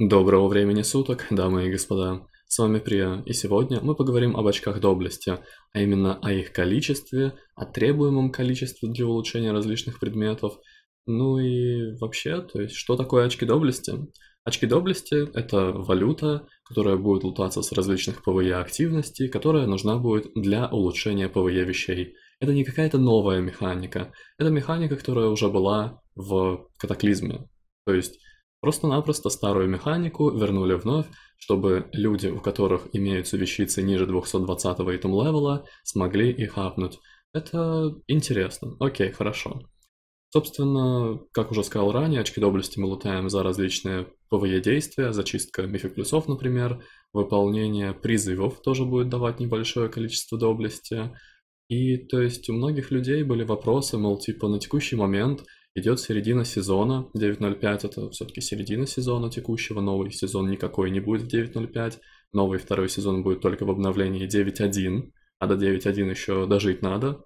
Доброго времени суток, дамы и господа. С вами Прия, и сегодня мы поговорим об очках доблести, а именно о их количестве, о требуемом количестве для улучшения различных предметов, ну и вообще, то есть, что такое очки доблести? Очки доблести – это валюта, которая будет лутаться с различных ПВЕ e активностей, которая нужна будет для улучшения ПВЕ e вещей. Это не какая-то новая механика, это механика, которая уже была в катаклизме. То есть Просто-напросто старую механику вернули вновь, чтобы люди, у которых имеются вещицы ниже 220-го итем левела, смогли их апнуть. Это интересно. Окей, хорошо. Собственно, как уже сказал ранее, очки доблести мы лутаем за различные ПВЕ действия, зачистка мифик плюсов, например, выполнение призывов тоже будет давать небольшое количество доблести. И то есть у многих людей были вопросы, мол, типа на текущий момент – Идет середина сезона, 9.05 это все-таки середина сезона текущего, новый сезон никакой не будет в 9.05, новый второй сезон будет только в обновлении 9.1, а до 9.1 еще дожить надо.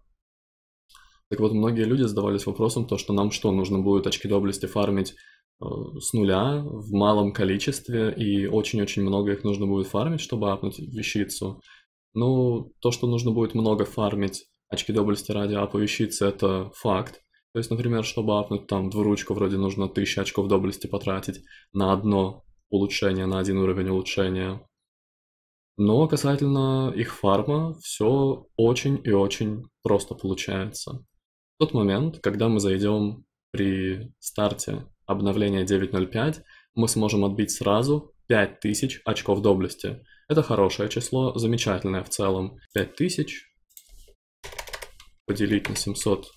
Так вот, многие люди задавались вопросом, то, что нам что, нужно будет очки доблести фармить э, с нуля в малом количестве, и очень-очень много их нужно будет фармить, чтобы апнуть вещицу. Ну, то, что нужно будет много фармить очки доблести ради апа вещицы, это факт. То есть, например, чтобы апнуть там двуручку, вроде нужно 1000 очков доблести потратить на одно улучшение, на один уровень улучшения. Но касательно их фарма, все очень и очень просто получается. В тот момент, когда мы зайдем при старте обновления 9.05, мы сможем отбить сразу 5000 очков доблести. Это хорошее число, замечательное в целом. 5000 поделить на 700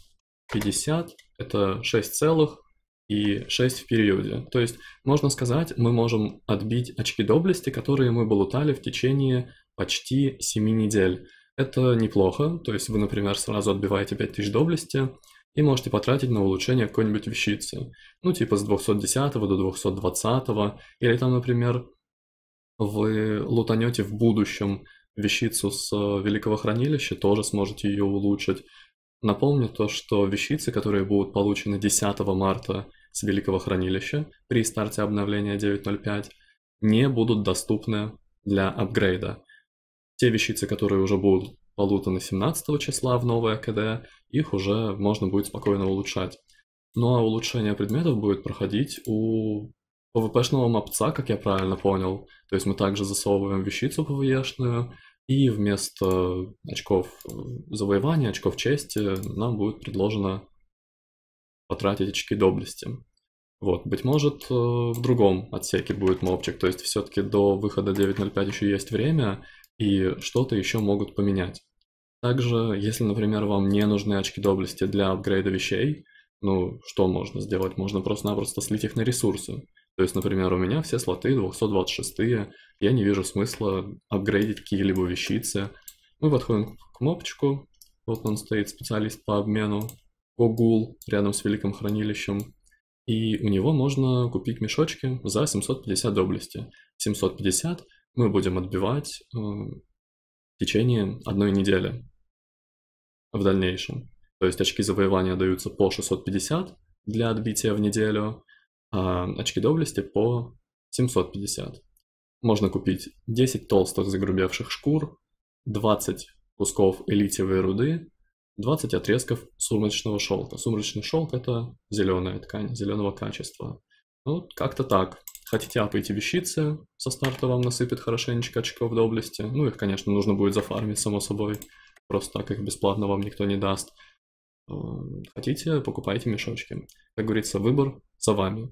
50 это 6 целых и 6 в периоде. То есть, можно сказать, мы можем отбить очки доблести, которые мы болутали в течение почти 7 недель. Это неплохо, то есть вы, например, сразу отбиваете 5000 доблести и можете потратить на улучшение какой-нибудь вещицы. Ну, типа с 210 до 220, или там, например, вы лутанете в будущем вещицу с э, великого хранилища, тоже сможете ее улучшить. Напомню то, что вещицы, которые будут получены 10 марта с Великого Хранилища при старте обновления 9.05, не будут доступны для апгрейда. Те вещицы, которые уже будут полутаны 17 числа в новое КД, их уже можно будет спокойно улучшать. Ну а улучшение предметов будет проходить у ПВПшного мапца, как я правильно понял. То есть мы также засовываем вещицу ПВЕшную, и вместо очков э, завоевания, очков чести, нам будет предложено потратить очки доблести. Вот, быть может, э, в другом отсеке будет мобчик. то есть все-таки до выхода 9.05 еще есть время, и что-то еще могут поменять. Также, если, например, вам не нужны очки доблести для апгрейда вещей, ну, что можно сделать? Можно просто-напросто слить их на ресурсы. То есть, например, у меня все слоты 226, я не вижу смысла апгрейдить какие-либо вещицы. Мы подходим к кнопочку, вот он стоит, специалист по обмену, Гогул, рядом с Великим Хранилищем. И у него можно купить мешочки за 750 доблести. 750 мы будем отбивать э, в течение одной недели в дальнейшем. То есть очки завоевания даются по 650 для отбития в неделю, а очки доблести по 750. Можно купить 10 толстых загрубевших шкур, 20 кусков элитиевой руды, 20 отрезков сумрачного шелка. Сумрачный шелк это зеленая ткань, зеленого качества. Ну, как-то так. Хотите апайте вещицы, со старта вам насыпят хорошенечко очков доблести. Ну, их, конечно, нужно будет зафармить, само собой. Просто так их бесплатно вам никто не даст. Эм, хотите, покупайте мешочки. Как говорится, выбор за вами.